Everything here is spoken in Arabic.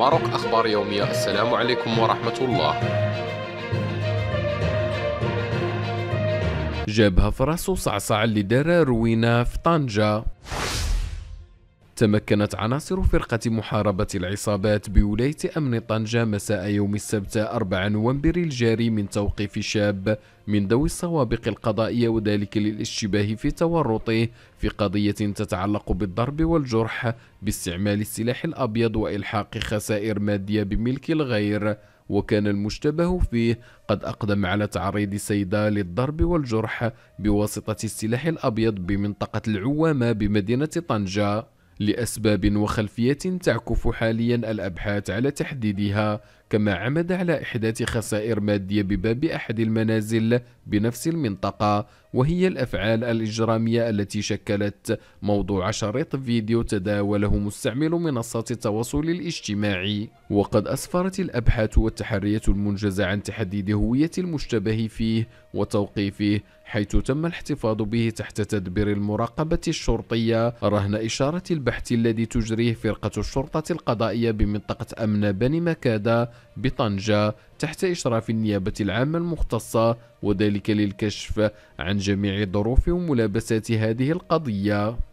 ماروك أخبار يومية السلام عليكم ورحمة الله جابها فرس صعصع اللي دار روينا في طنجة تمكنت عناصر فرقة محاربة العصابات بولاية أمن طنجة مساء يوم السبت 4 نوفمبر الجاري من توقيف شاب من ذوي السوابق القضائية وذلك للاشتباه في تورطه في قضية تتعلق بالضرب والجرح باستعمال السلاح الأبيض وإلحاق خسائر مادية بملك الغير وكان المشتبه فيه قد أقدم على تعريض سيدة للضرب والجرح بواسطة السلاح الأبيض بمنطقة العوامة بمدينة طنجة لأسباب وخلفية تعكف حاليا الأبحاث على تحديدها كما عمد على إحداث خسائر مادية بباب أحد المنازل بنفس المنطقة وهي الأفعال الإجرامية التي شكلت موضوع شريط فيديو تداوله مستعمل منصات التواصل الاجتماعي وقد أسفرت الأبحاث والتحريات المنجزة عن تحديد هوية المشتبه فيه وتوقيفه حيث تم الاحتفاظ به تحت تدبير المراقبة الشرطية رهن إشارة البحث الذي تجريه فرقة الشرطة القضائية بمنطقة أمن بني مكادة بطنجة تحت إشراف النيابة العامة المختصة وذلك للكشف عن جميع ظروف وملابسات هذه القضية